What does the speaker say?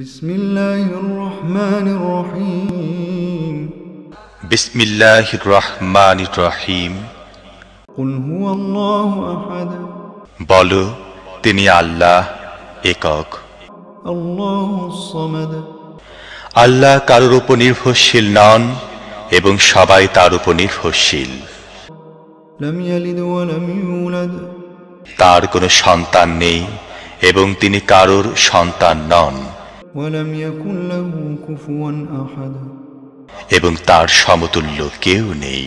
বিসমিল্লাহির রহমানির রহিম বিসমিল্লাহির রহমানির রহিম কুল তিনি আল্লাহ একক আল্লাহ কারোর উপর নির্ভরশীল নন এবং সবাই তার উপর নির্ভরশীল তার কোনো সন্তান নেই এবং তিনি কারোর সন্তান নন এবং তার সমতুল্য কেউ নেই